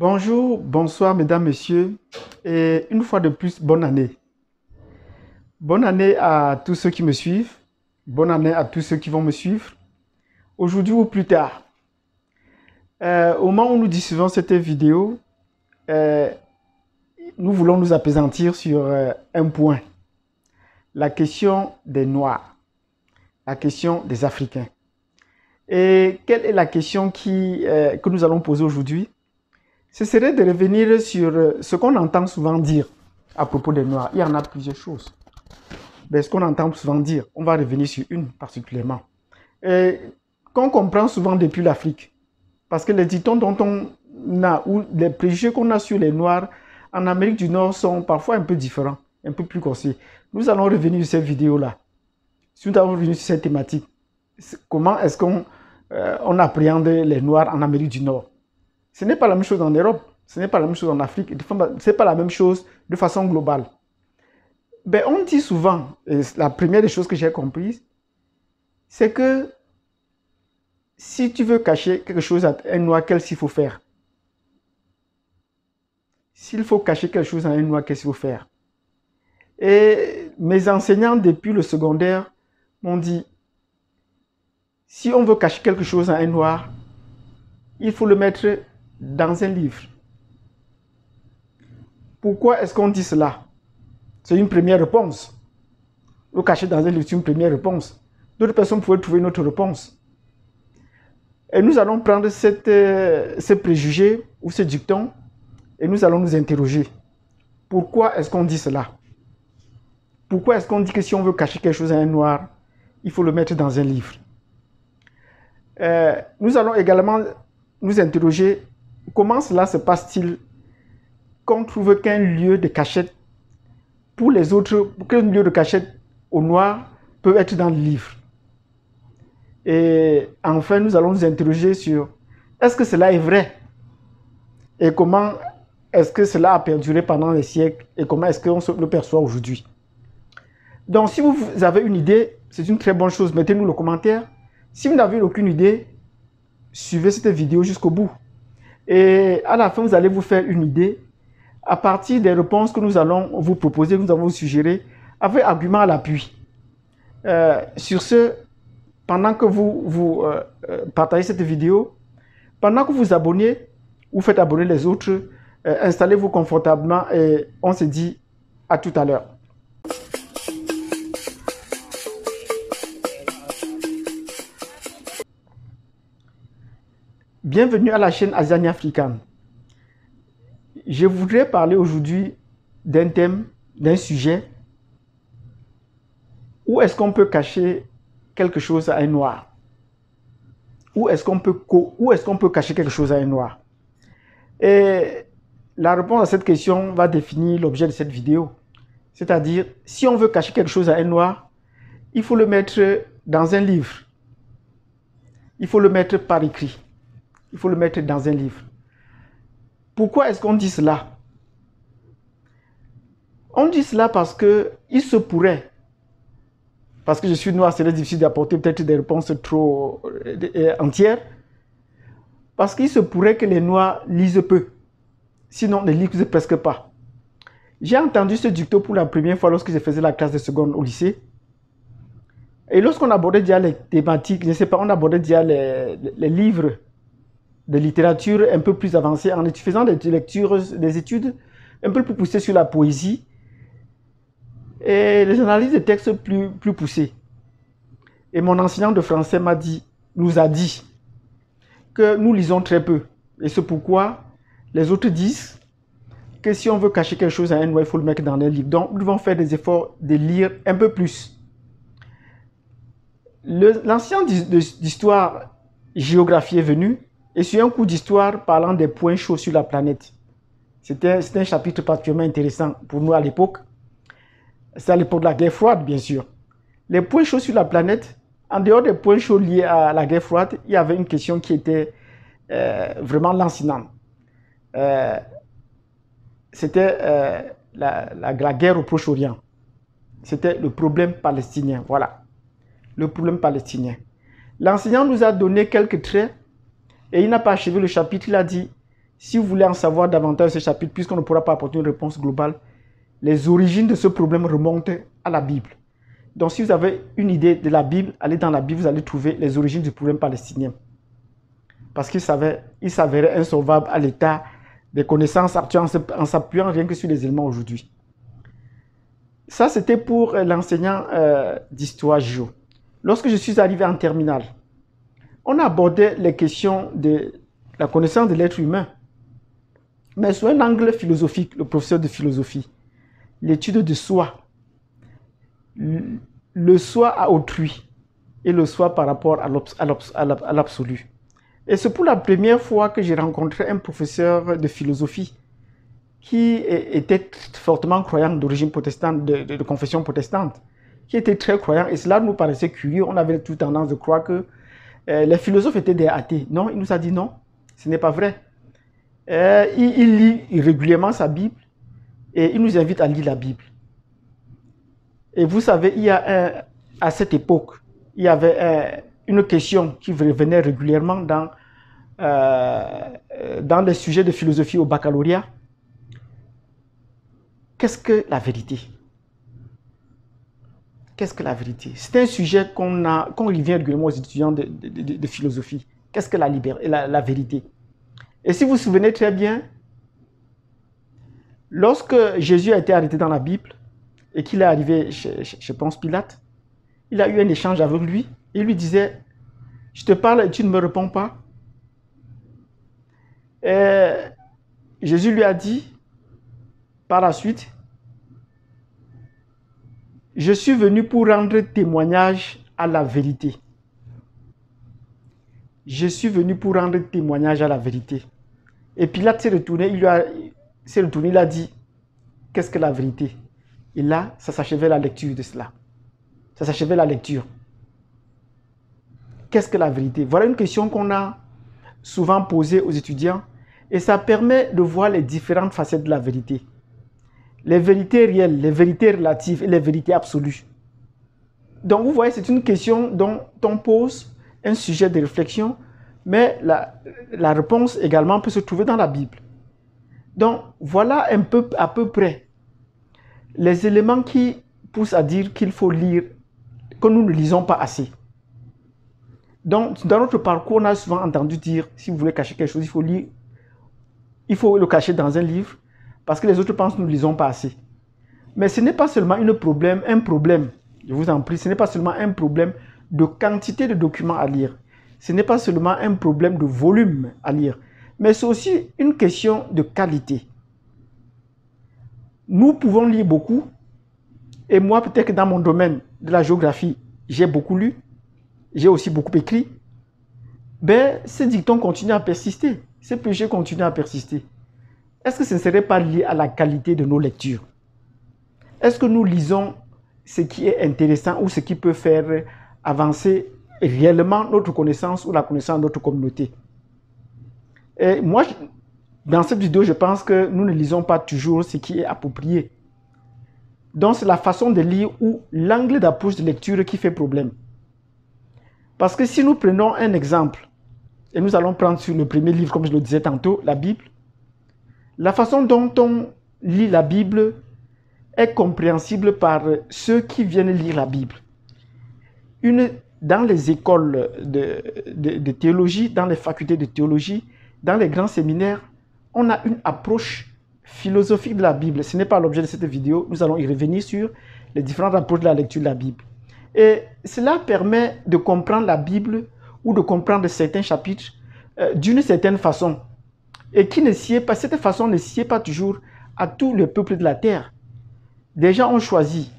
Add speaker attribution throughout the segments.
Speaker 1: Bonjour, bonsoir mesdames, messieurs et une fois de plus, bonne année. Bonne année à tous ceux qui me suivent, bonne année à tous ceux qui vont me suivre, aujourd'hui ou plus tard. Euh, au moment où nous diffusons cette vidéo, euh, nous voulons nous apaisantir sur euh, un point, la question des Noirs, la question des Africains. Et quelle est la question qui, que nous allons poser aujourd'hui ce serait de revenir sur euh, ce qu'on entend souvent dire à propos des Noirs. Il y en a plusieurs choses. Mais ben, ce qu'on entend souvent dire, on va revenir sur une particulièrement. qu'on comprend souvent depuis l'Afrique. Parce que les dictons dont on a, ou les préjugés qu'on a sur les Noirs en Amérique du Nord sont parfois un peu différents, un peu plus corsés. Nous allons revenir sur cette vidéo-là. Si nous avons revenir sur cette thématique, comment est-ce qu'on euh, appréhende les Noirs en Amérique du Nord ce n'est pas la même chose en Europe, ce n'est pas la même chose en Afrique, bah, ce n'est pas la même chose de façon globale. Ben, on dit souvent, et la première des choses que j'ai comprises, c'est que si tu veux cacher quelque chose à un noir, qu'est-ce qu'il faut faire S'il faut cacher quelque chose à un noir, qu'est-ce qu'il faut faire Et mes enseignants depuis le secondaire m'ont dit, si on veut cacher quelque chose à un noir, il faut le mettre dans un livre. Pourquoi est-ce qu'on dit cela C'est une première réponse. Le cacher dans un livre, c'est une première réponse. D'autres personnes pourraient trouver une autre réponse. Et nous allons prendre cette, euh, ce préjugé ou ce dicton et nous allons nous interroger. Pourquoi est-ce qu'on dit cela Pourquoi est-ce qu'on dit que si on veut cacher quelque chose à un noir, il faut le mettre dans un livre euh, Nous allons également nous interroger comment cela se passe-t-il qu'on trouve qu'un lieu de cachette pour les autres, qu'un lieu de cachette au noir peut être dans le livre Et enfin, nous allons nous interroger sur est-ce que cela est vrai Et comment est-ce que cela a perduré pendant les siècles Et comment est-ce qu'on le perçoit aujourd'hui Donc, si vous avez une idée, c'est une très bonne chose. Mettez-nous le commentaire. Si vous n'avez aucune idée, suivez cette vidéo jusqu'au bout. Et à la fin, vous allez vous faire une idée à partir des réponses que nous allons vous proposer, que nous allons vous suggérer, avec argument à l'appui. Euh, sur ce, pendant que vous, vous euh, euh, partagez cette vidéo, pendant que vous abonnez, vous faites abonner les autres, installez-vous confortablement et on se dit à tout à l'heure. Bienvenue à la chaîne Azania Africaine. Je voudrais parler aujourd'hui d'un thème, d'un sujet. Où est-ce qu'on peut cacher quelque chose à un noir Où est-ce qu'on peut, est qu'on peut cacher quelque chose à un noir Et la réponse à cette question va définir l'objet de cette vidéo. C'est-à-dire, si on veut cacher quelque chose à un noir, il faut le mettre dans un livre. Il faut le mettre par écrit. Il faut le mettre dans un livre. Pourquoi est-ce qu'on dit cela On dit cela parce que il se pourrait, parce que je suis noir, c'est difficile d'apporter peut-être des réponses trop euh, euh, entières, parce qu'il se pourrait que les noirs lisent peu, sinon ne lisent presque pas. J'ai entendu ce dicton pour la première fois lorsque je faisais la classe de seconde au lycée. Et lorsqu'on abordait déjà les thématiques, je ne sais pas, on abordait déjà les livres de littérature un peu plus avancée, en faisant des lectures, des études un peu plus poussées sur la poésie et les analyses de textes plus, plus poussées. Et mon enseignant de français m'a dit, nous a dit que nous lisons très peu. Et c'est pourquoi les autres disent que si on veut cacher quelque chose à un noir, il faut le mettre dans les livres. Donc, nous devons faire des efforts de lire un peu plus. L'ancien d'histoire géographie est venu et sur un coup d'histoire parlant des points chauds sur la planète. C'était un chapitre particulièrement intéressant pour nous à l'époque. C'est à l'époque de la guerre froide, bien sûr. Les points chauds sur la planète, en dehors des points chauds liés à la guerre froide, il y avait une question qui était euh, vraiment lancinante. Euh, c'était euh, la guerre au Proche-Orient. C'était le problème palestinien. Voilà. Le problème palestinien. L'enseignant nous a donné quelques traits et il n'a pas achevé le chapitre, il a dit, si vous voulez en savoir davantage ce chapitre, puisqu'on ne pourra pas apporter une réponse globale, les origines de ce problème remontent à la Bible. Donc si vous avez une idée de la Bible, allez dans la Bible, vous allez trouver les origines du problème palestinien. Parce qu'il il s'avérait insolvable à l'état des connaissances actuelles en s'appuyant rien que sur les éléments aujourd'hui. Ça, c'était pour euh, l'enseignant euh, d'histoire Jo. Lorsque je suis arrivé en terminale, on abordait les questions de la connaissance de l'être humain, mais sous un angle philosophique, le professeur de philosophie, l'étude de soi, le soi à autrui et le soi par rapport à l'absolu. Et c'est pour la première fois que j'ai rencontré un professeur de philosophie qui était fortement croyant d'origine protestante, de, de, confession protestante, qui était très croyant. Et cela nous paraissait curieux. On avait toute tendance de croire que euh, les philosophes étaient des athées. Non, il nous a dit non, ce n'est pas vrai. Euh, il, lit régulièrement sa Bible et il nous invite à lire la Bible. Et vous savez, il y a à cette époque, il y avait une question qui revenait régulièrement dans, euh, dans les sujets de philosophie au baccalauréat. Qu'est-ce que la vérité qu'est-ce que la vérité C'est un sujet qu'on a, qu'on revient régulièrement aux étudiants de, philosophie. Qu'est-ce que la, la vérité Et si vous vous souvenez très bien, lorsque Jésus a été arrêté dans la Bible et qu'il est arrivé chez, je pense, Pilate, il a eu un échange avec lui. Et il lui disait, je te parle et tu ne me réponds pas. Et Jésus lui a dit, par la suite, je suis venu pour rendre témoignage à la vérité. Je suis venu pour rendre témoignage à la vérité. Et Pilate s'est retourné, il lui a, s'est retourné, il a dit, qu'est-ce que la vérité Et là, ça s'achevait la lecture de cela. Ça s'achevait la lecture. Qu'est-ce que la vérité Voilà une question qu'on a souvent posée aux étudiants et ça permet de voir les différentes facettes de la vérité les vérités réelles, les vérités relatives et les vérités absolues. Donc vous voyez, c'est une question dont on pose un sujet de réflexion, mais la, la, réponse également peut se trouver dans la Bible. Donc voilà un peu à peu près les éléments qui poussent à dire qu'il faut lire, que nous ne lisons pas assez. Donc dans notre parcours, on a souvent entendu dire, si vous voulez cacher quelque chose, il faut lire, il faut le cacher dans un livre, parce que les autres pensent que nous ne lisons pas assez. Mais ce n'est pas seulement une problème, un problème, je vous en prie, ce n'est pas seulement un problème de quantité de documents à lire. Ce n'est pas seulement un problème de volume à lire, mais c'est aussi une question de qualité. Nous pouvons lire beaucoup, et moi peut-être que dans mon domaine de la géographie, j'ai beaucoup lu, j'ai aussi beaucoup écrit, Mais ben, ces dictons continuent à persister, ces péchés continuent à persister. Est-ce que ce ne serait pas lié à la qualité de nos lectures Est-ce que nous lisons ce qui est intéressant ou ce qui peut faire avancer réellement notre connaissance ou la connaissance de notre communauté Et moi, dans cette vidéo, je pense que nous ne lisons pas toujours ce qui est approprié. Donc, c'est la façon de lire ou l'angle d'approche de lecture qui fait problème. Parce que si nous prenons un exemple, et nous allons prendre sur le premier livre, comme je le disais tantôt, la Bible, la façon dont on lit la Bible est compréhensible par ceux qui viennent lire la Bible. dans les écoles de, théologie, dans les facultés de théologie, dans les grands séminaires, on a une approche philosophique de la Bible. Ce n'est pas l'objet de cette vidéo. Nous allons y revenir sur les différentes approches de la lecture de la Bible. Et cela permet de comprendre la Bible ou de comprendre certains chapitres euh, d'une certaine façon et qui ne sied pas, cette façon ne sied pas toujours à tout le peuple de la terre. Des gens ont choisi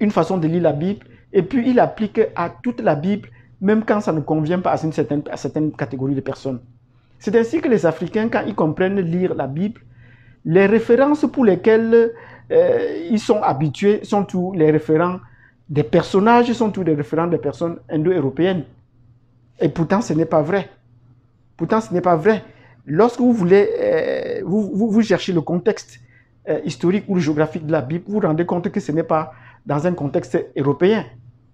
Speaker 1: une façon de lire la Bible et puis ils l'appliquent à toute la Bible, même quand ça ne convient pas à une certaine, à certaines catégories de personnes. C'est ainsi que les Africains, quand ils comprennent lire la Bible, les références pour lesquelles euh, ils sont habitués sont tous les référents des personnages, sont tous les référents des personnes indo-européennes. Et pourtant, ce n'est pas vrai. Pourtant, ce n'est pas vrai. Lorsque vous voulez, euh, vous, cherchez le contexte euh, historique ou le géographique de la Bible, vous vous rendez compte que ce n'est pas dans un contexte européen.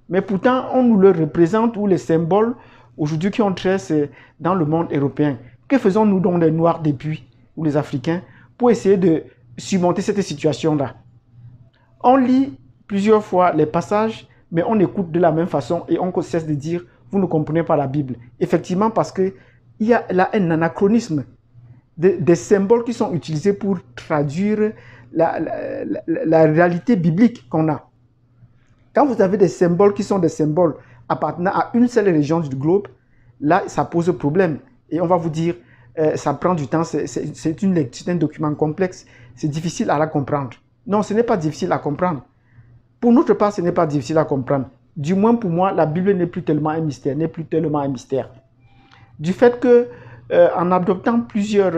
Speaker 1: Mais pourtant, on nous le représente ou les symboles aujourd'hui qui ont trait dans le monde européen. Que faisons-nous donc les Noirs depuis ou les Africains pour essayer de surmonter cette situation-là On lit plusieurs fois les passages, mais on écoute de la même façon et on cesse de dire vous ne comprenez pas la Bible. Effectivement, parce que il y a là un anachronisme des symboles qui sont utilisés pour traduire la, réalité biblique qu'on a. Quand vous avez des symboles qui sont des symboles appartenant à une seule région du globe, là, ça pose problème. Et on va vous dire, euh, ça prend du temps, c'est une un document complexe, c'est difficile à la comprendre. Non, ce n'est pas difficile à comprendre. Pour notre part, ce n'est pas difficile à comprendre. Du moins pour moi, la Bible n'est plus tellement un mystère, n'est plus tellement un mystère du fait que adoptant plusieurs,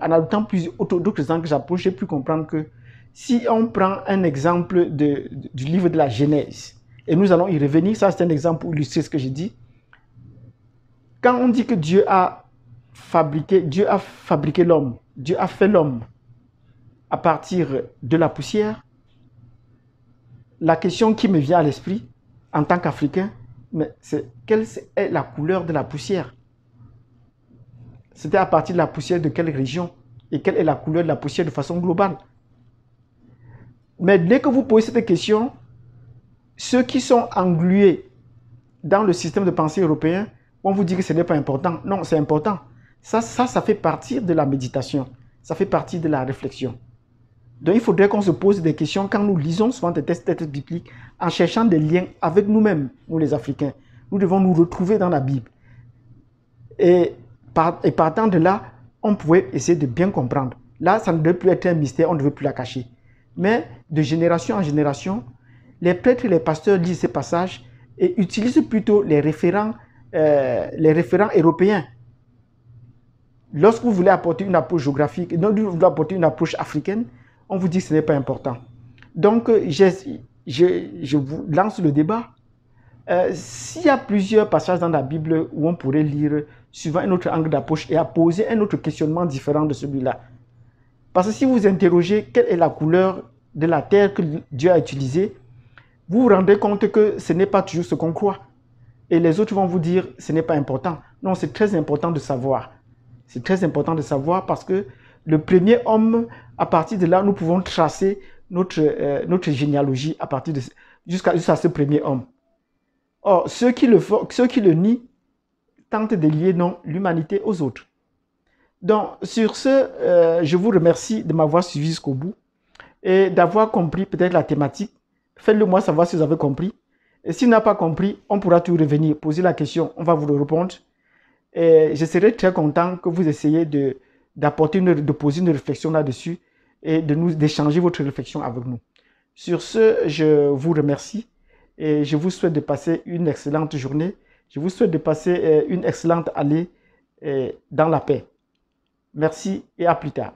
Speaker 1: en adoptant plusieurs euh, j'ai pu comprendre que si on prend un exemple de, du livre de la Genèse, et nous allons y revenir, ça c'est un exemple pour illustrer ce que j'ai dit. Quand on dit que Dieu a fabriqué, Dieu a fabriqué l'homme, Dieu a fait l'homme à partir de la poussière, la question qui me vient à l'esprit en tant qu'Africain, mais c'est quelle est la couleur de la poussière c'était à partir de la poussière de quelle région et quelle est la couleur de la poussière de façon globale. Mais dès que vous posez cette question, ceux qui sont englués dans le système de pensée européen vont vous dire que ce n'est pas important. Non, c'est important. Ça, ça, ça fait partie de la méditation. Ça fait partie de la réflexion. Donc, il faudrait qu'on se pose des questions quand nous lisons souvent des textes, des textes bibliques en cherchant des liens avec nous-mêmes, nous les Africains. Nous devons nous retrouver dans la Bible. Et et partant de là, on pouvait essayer de bien comprendre. Là, ça ne devait plus être un mystère, on ne devait plus la cacher. Mais de génération en génération, les prêtres et les pasteurs lisent ces passages et utilisent plutôt les référents, euh, les référents européens. Lorsque vous voulez apporter une approche géographique, lorsque vous voulez apporter une approche africaine, on vous dit que ce n'est pas important. Donc, euh, je, je, vous lance le débat. Euh, s'il y a plusieurs passages dans la Bible où on pourrait lire suivant un autre angle d'approche et à poser un autre questionnement différent de celui-là. Parce que si vous interrogez quelle est la couleur de la terre que Dieu a utilisée, vous vous rendez compte que ce n'est pas toujours ce qu'on croit. Et les autres vont vous dire, ce n'est pas important. Non, c'est très important de savoir. C'est très important de savoir parce que le premier homme, à partir de là, nous pouvons tracer notre, euh, notre généalogie à partir de jusqu'à ce premier homme. Or, ceux qui le, ceux qui le nient tente de lier non l'humanité aux autres. Donc, sur ce, euh, je vous remercie de m'avoir suivi jusqu'au bout et d'avoir compris peut-être la thématique. Faites-le moi savoir si vous avez compris. Et s'il n'a pas compris, on pourra tout revenir, poser la question, on va vous le répondre. Et je serai très content que vous essayiez de, d'apporter une, de poser une réflexion là-dessus et de nous, d'échanger votre réflexion avec nous. Sur ce, je vous remercie et je vous souhaite de passer une excellente journée je vous souhaite de passer euh, une excellente année euh, dans la paix. Merci et à plus tard.